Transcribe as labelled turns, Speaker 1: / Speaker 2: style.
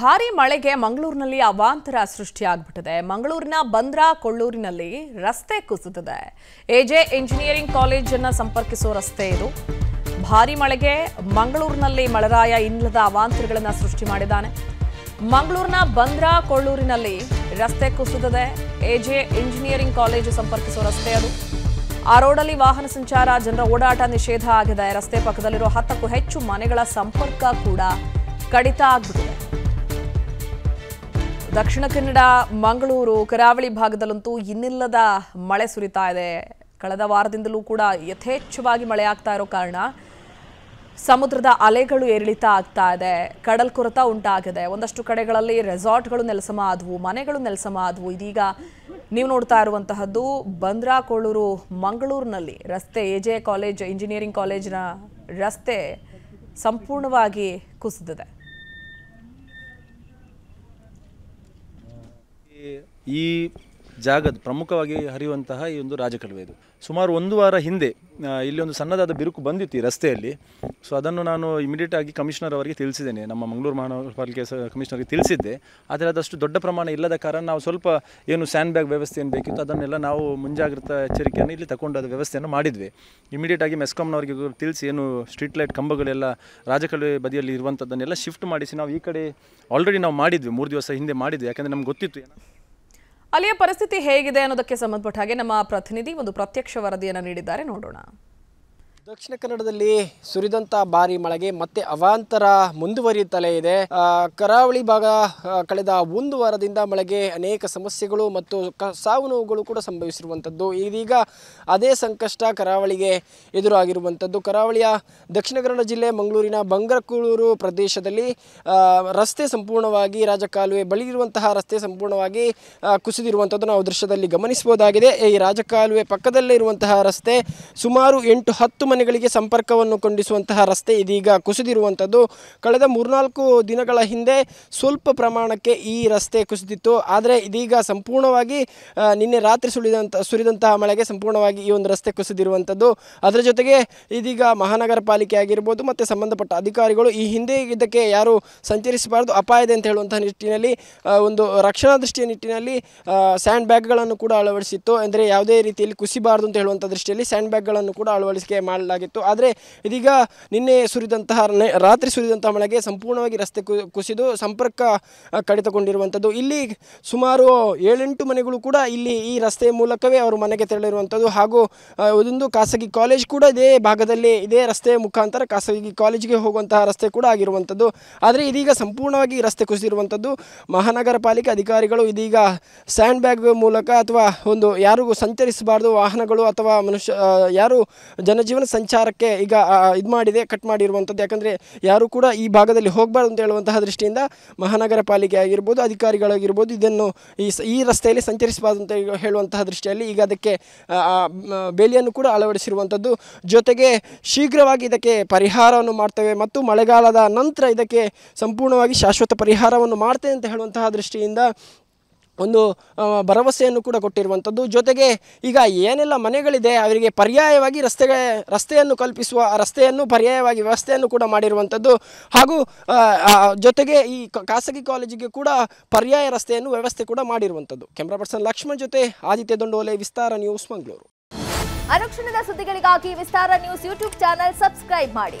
Speaker 1: ಭಾರಿ ಮಳೆಗೆ ಮಂಗಳೂರಿನಲ್ಲಿ ಅವಾಂತರ ಸೃಷ್ಟಿಯಾಗ್ಬಿಟ್ಟಿದೆ ಮಂಗಳೂರಿನ ಬಂದ್ರಾ ಕೊಳ್ಳೂರಿನಲ್ಲಿ ರಸ್ತೆ ಕುಸಿದಿದೆ ಎಜೆ ಇಂಜಿನಿಯರಿಂಗ್ ಕಾಲೇಜನ್ನು ಸಂಪರ್ಕಿಸೋ ರಸ್ತೆ ಇದು ಭಾರಿ ಮಳೆಗೆ ಮಂಗಳೂರಿನಲ್ಲಿ ಮಳೆರಾಯ ಇಲ್ಲದ ಅವಾಂತರಗಳನ್ನು ಸೃಷ್ಟಿ ಮಾಡಿದ್ದಾನೆ ಮಂಗಳೂರಿನ ಬಂದ್ರಾ ಕೊಳ್ಳೂರಿನಲ್ಲಿ ರಸ್ತೆ ಕುಸಿದಿದೆ ಎಜೆ ಇಂಜಿನಿಯರಿಂಗ್ ಕಾಲೇಜು ಸಂಪರ್ಕಿಸೋ ರಸ್ತೆ ಅದು ಆ ರೋಡಲ್ಲಿ ವಾಹನ ಸಂಚಾರ ಜನರ ಓಡಾಟ ನಿಷೇಧ ಆಗಿದೆ ರಸ್ತೆ ಪಕ್ಕದಲ್ಲಿರೋ ಹತ್ತಕ್ಕೂ ಹೆಚ್ಚು ಮನೆಗಳ ಸಂಪರ್ಕ ಕೂಡ ಕಡಿತ ಆಗ್ಬಿಟ್ಟಿದೆ ದಕ್ಷಿಣ ಕನ್ನಡ ಮಂಗಳೂರು ಕರಾವಳಿ ಭಾಗದಲ್ಲಂತೂ ಇನ್ನಿಲ್ಲದ ಮಳೆ ಸುರಿತಾ ಇದೆ ಕಳೆದ ವಾರದಿಂದಲೂ ಕೂಡ ಯಥೇಚ್ಛವಾಗಿ ಮಳೆ ಆಗ್ತಾ ಇರೋ ಕಾರಣ ಸಮುದ್ರದ ಅಲೆಗಳು ಏರಿಳಿತ ಆಗ್ತಾ ಇದೆ ಕಡಲ್ ಕೊರತ ಉಂಟಾಗಿದೆ ಒಂದಷ್ಟು ಕಡೆಗಳಲ್ಲಿ ರೆಸಾರ್ಟ್ಗಳು ನೆಲಸಮ ಆದವು ಮನೆಗಳು ನೆಲಸಮ ಆದವು ಇದೀಗ ನೀವು ನೋಡ್ತಾ ಇರುವಂತಹದ್ದು ಬಂದ್ರಾ ಕೋಳೂರು ಮಂಗಳೂರಿನಲ್ಲಿ ರಸ್ತೆ ಜೆ ಕಾಲೇಜ್ ಇಂಜಿನಿಯರಿಂಗ್ ಕಾಲೇಜಿನ ರಸ್ತೆ ಸಂಪೂರ್ಣವಾಗಿ ಕುಸಿದಿದೆ
Speaker 2: ಈ ಜಾಗದ ಪ್ರಮುಖವಾಗಿ ಹರಿಯುವಂತಹ ಈ ಒಂದು ರಾಜಕಲುವೆ ಇದು ಸುಮಾರು ಒಂದು ವಾರ ಹಿಂದೆ ಇಲ್ಲಿ ಒಂದು ಸಣ್ಣದಾದ ಬಿರುಕು ಬಂದಿತ್ತು ಈ ರಸ್ತೆಯಲ್ಲಿ ಸೊ ಅದನ್ನು ನಾನು ಇಮಿಡಿಯೇಟ್ ಆಗಿ ಕಮಿಷನರ್ ಅವರಿಗೆ ತಿಳಿಸಿದ್ದೇನೆ ನಮ್ಮ ಮಂಗಳೂರು ಮಹಾನಗರಪಾಲಿಕೆ ಕಮಿಷನರ್ಗೆ ತಿಳಿಸಿದ್ದೆ ಆದರೆ ಅದಷ್ಟು ದೊಡ್ಡ ಪ್ರಮಾಣ ಇಲ್ಲದ ಕಾರಣ ನಾವು ಸ್ವಲ್ಪ ಏನು ಸ್ಯಾಂಡ್ ಬ್ಯಾಗ್ ವ್ಯವಸ್ಥೆ ಏನು ಬೇಕಿತ್ತು ಅದನ್ನೆಲ್ಲ ನಾವು ಮುಂಜಾಗ್ರತಾ ಎಚ್ಚರಿಕೆಯನ್ನು ಇಲ್ಲಿ ಅದು ವ್ಯವಸ್ಥೆಯನ್ನು ಮಾಡಿದ್ವಿ ಇಮಿಡಿಯೇಟ್ ಆಗಿ ಮೆಸ್ಕಾಮ್ನವರಿಗೆ ತಿಳಿಸಿ ಏನು ಸ್ಟ್ರೀಟ್ ಲೈಟ್ ಕಂಬಗಳೆಲ್ಲ ರಾಜಕಲುವೆ ಬದಿಯಲ್ಲಿ ಇರುವಂಥದ್ದನ್ನೆಲ್ಲ ಶಿಫ್ಟ್ ಮಾಡಿಸಿ ನಾವು ಈ ಕಡೆ ಆಲ್ರೆಡಿ ನಾವು ಮಾಡಿದ್ವಿ ಮೂರು ದಿವಸ ಹಿಂದೆ ಮಾಡಿದ್ವಿ ಯಾಕಂದರೆ ನಮ್ಗೆ ಗೊತ್ತಿತ್ತು ಏನೋ
Speaker 1: ಅಲ್ಲಿಯ ಪರಿಸ್ಥಿತಿ ಹೇಗಿದೆ ಅನ್ನೋದಕ್ಕೆ ಸಂಬಂಧಪಟ್ಟ ಹಾಗೆ ನಮ್ಮ ಪ್ರತಿನಿಧಿ ಒಂದು ಪ್ರತ್ಯಕ್ಷ ವರದಿಯನ್ನು ನೀಡಿದ್ದಾರೆ ನೋಡೋಣ
Speaker 3: ದಕ್ಷಿಣ ಕನ್ನಡದಲ್ಲಿ ಸುರಿದಂತ ಭಾರಿ ಮಳೆಗೆ ಮತ್ತೆ ಅವಾಂತರ ಮುಂದುವರಿಯುತ್ತಲೇ ಇದೆ ಕರಾವಳಿ ಭಾಗ ಕಳೆದ ಒಂದು ವಾರದಿಂದ ಮಳೆಗೆ ಅನೇಕ ಸಮಸ್ಯೆಗಳು ಮತ್ತು ಸಾವು ನೋವುಗಳು ಕೂಡ ಸಂಭವಿಸಿರುವಂಥದ್ದು ಇದೀಗ ಅದೇ ಸಂಕಷ್ಟ ಕರಾವಳಿಗೆ ಎದುರಾಗಿರುವಂಥದ್ದು ಕರಾವಳಿಯ ದಕ್ಷಿಣ ಕನ್ನಡ ಜಿಲ್ಲೆ ಮಂಗಳೂರಿನ ಬಂಗರಕೂಳೂರು ಪ್ರದೇಶದಲ್ಲಿ ರಸ್ತೆ ಸಂಪೂರ್ಣವಾಗಿ ರಾಜಕಾಲುವೆ ಬಳಿ ಇರುವಂತಹ ರಸ್ತೆ ಸಂಪೂರ್ಣವಾಗಿ ಕುಸಿದಿರುವಂಥದ್ದು ನಾವು ದೃಶ್ಯದಲ್ಲಿ ಗಮನಿಸಬಹುದಾಗಿದೆ ಈ ರಾಜಕಾಲುವೆ ಪಕ್ಕದಲ್ಲೇ ಇರುವಂತಹ ರಸ್ತೆ ಸುಮಾರು ಎಂಟು ಹತ್ತು ಮನೆಗಳಿಗೆ ಸಂಪರ್ಕವನ್ನು ಕೊಂಡಿಸುವಂತಹ ರಸ್ತೆ ಇದೀಗ ಕುಸಿದಿರುವಂಥದ್ದು ಕಳೆದ ಮೂರ್ನಾಲ್ಕು ದಿನಗಳ ಹಿಂದೆ ಸ್ವಲ್ಪ ಪ್ರಮಾಣಕ್ಕೆ ಈ ರಸ್ತೆ ಕುಸಿದಿತ್ತು ಆದರೆ ಇದೀಗ ಸಂಪೂರ್ಣವಾಗಿ ನಿನ್ನೆ ರಾತ್ರಿ ಸುಳಿದಂಥ ಸುರಿದಂತಹ ಮಳೆಗೆ ಸಂಪೂರ್ಣವಾಗಿ ಈ ಒಂದು ರಸ್ತೆ ಕುಸಿದಿರುವಂಥದ್ದು ಅದರ ಜೊತೆಗೆ ಇದೀಗ ಮಹಾನಗರ ಪಾಲಿಕೆ ಆಗಿರ್ಬೋದು ಮತ್ತು ಸಂಬಂಧಪಟ್ಟ ಅಧಿಕಾರಿಗಳು ಈ ಹಿಂದೆ ಇದಕ್ಕೆ ಯಾರು ಸಂಚರಿಸಬಾರದು ಅಪಾಯದ ಅಂತ ಹೇಳುವಂತಹ ನಿಟ್ಟಿನಲ್ಲಿ ಒಂದು ರಕ್ಷಣಾ ದೃಷ್ಟಿಯ ನಿಟ್ಟಿನಲ್ಲಿ ಸ್ಯಾಂಡ್ ಬ್ಯಾಗ್ಗಳನ್ನು ಕೂಡ ಅಳವಡಿಸಿತ್ತು ಅಂದರೆ ಯಾವುದೇ ರೀತಿಯಲ್ಲಿ ಕುಸಿಬಾರದು ಅಂತ ಹೇಳುವಂಥ ದೃಷ್ಟಿಯಲ್ಲಿ ಸ್ಯಾಂಡ್ ಬ್ಯಾಗ್ಗಳನ್ನು ಕೂಡ ಅಳವಡಿಸಿಕೆ ಮಾಡಿ ಮಾಡಲಾಗಿತ್ತು ಆದರೆ ಇದೀಗ ನಿನ್ನೆ ಸುರಿದಂತಹ ರಾತ್ರಿ ಸುರಿದಂತಹ ಮಳೆಗೆ ಸಂಪೂರ್ಣವಾಗಿ ರಸ್ತೆ ಕುಸಿದು ಸಂಪರ್ಕ ಕಡಿತಗೊಂಡಿರುವಂಥದ್ದು ಇಲ್ಲಿ ಸುಮಾರು ಏಳೆಂಟು ಮನೆಗಳು ಕೂಡ ಇಲ್ಲಿ ಈ ರಸ್ತೆಯ ಮೂಲಕವೇ ಅವರು ಮನೆಗೆ ತೆರಳಿರುವಂಥದ್ದು ಹಾಗೂ ಇದೊಂದು ಖಾಸಗಿ ಕಾಲೇಜ್ ಕೂಡ ಇದೇ ಭಾಗದಲ್ಲಿ ಇದೇ ರಸ್ತೆ ಮುಖಾಂತರ ಖಾಸಗಿ ಕಾಲೇಜಿಗೆ ಹೋಗುವಂತಹ ರಸ್ತೆ ಕೂಡ ಆಗಿರುವಂಥದ್ದು ಆದರೆ ಇದೀಗ ಸಂಪೂರ್ಣವಾಗಿ ರಸ್ತೆ ಕುಸಿದಿರುವಂಥದ್ದು ಮಹಾನಗರ ಪಾಲಿಕೆ ಅಧಿಕಾರಿಗಳು ಇದೀಗ ಸ್ಯಾಂಡ್ ಬ್ಯಾಗ್ ಮೂಲಕ ಅಥವಾ ಒಂದು ಯಾರಿಗೂ ಸಂಚರಿಸಬಾರ್ದು ವಾಹನಗಳು ಅಥವಾ ಮನುಷ್ಯ ಯಾರು ಜನಜೀವನ ಸಂಚಾರಕ್ಕೆ ಈಗ ಇದು ಮಾಡಿದೆ ಕಟ್ ಮಾಡಿರುವಂಥದ್ದು ಯಾಕಂದರೆ ಯಾರು ಕೂಡ ಈ ಭಾಗದಲ್ಲಿ ಹೋಗಬಾರ್ದು ಅಂತ ಹೇಳುವಂತಹ ದೃಷ್ಟಿಯಿಂದ ಮಹಾನಗರ ಪಾಲಿಕೆ ಆಗಿರ್ಬೋದು ಅಧಿಕಾರಿಗಳಾಗಿರ್ಬೋದು ಇದನ್ನು ಈ ಈ ರಸ್ತೆಯಲ್ಲಿ ಸಂಚರಿಸಬಾರ್ದು ಅಂತ ಹೇಳುವಂತಹ ದೃಷ್ಟಿಯಲ್ಲಿ ಈಗ ಅದಕ್ಕೆ ಬೇಲಿಯನ್ನು ಕೂಡ ಅಳವಡಿಸಿರುವಂಥದ್ದು ಜೊತೆಗೆ ಶೀಘ್ರವಾಗಿ ಇದಕ್ಕೆ ಪರಿಹಾರವನ್ನು ಮಾಡ್ತೇವೆ ಮತ್ತು ಮಳೆಗಾಲದ ನಂತರ ಇದಕ್ಕೆ ಸಂಪೂರ್ಣವಾಗಿ ಶಾಶ್ವತ ಪರಿಹಾರವನ್ನು ಮಾಡ್ತೇವೆ ಅಂತ ಹೇಳುವಂತಹ ದೃಷ್ಟಿಯಿಂದ ಒಂದು ಭರವಸೆಯನ್ನು ಕೂಡ ಕೊಟ್ಟಿರುವಂಥದ್ದು ಜೊತೆಗೆ ಈಗ ಏನೆಲ್ಲ ಮನೆಗಳಿದೆ ಅವರಿಗೆ ಪರ್ಯಾಯವಾಗಿ ರಸ್ತೆಗೆ ರಸ್ತೆಯನ್ನು ಕಲ್ಪಿಸುವ ರಸ್ತೆಯನ್ನು ಪರ್ಯಾಯವಾಗಿ ವ್ಯವಸ್ಥೆಯನ್ನು ಕೂಡ ಮಾಡಿರುವಂಥದ್ದು ಹಾಗೂ ಜೊತೆಗೆ ಈ ಖಾಸಗಿ ಕಾಲೇಜಿಗೆ ಕೂಡ ಪರ್ಯಾಯ ರಸ್ತೆಯನ್ನು ವ್ಯವಸ್ಥೆ ಕೂಡ ಮಾಡಿರುವಂಥದ್ದು ಕ್ಯಾಮ್ರಾ ಪರ್ಸನ್ ಲಕ್ಷ್ಮಣ್ ಜೊತೆ ಆದಿತ್ಯ ದೊಂಡೋಲೆ ವಿಸ್ತಾರ ನ್ಯೂಸ್ ಮಂಗಳೂರು
Speaker 1: ಅನುಕ್ಷಣದ ಸುದ್ದಿಗಳಿಗಾಗಿ Vistara news YouTube channel subscribe ಮಾಡಿ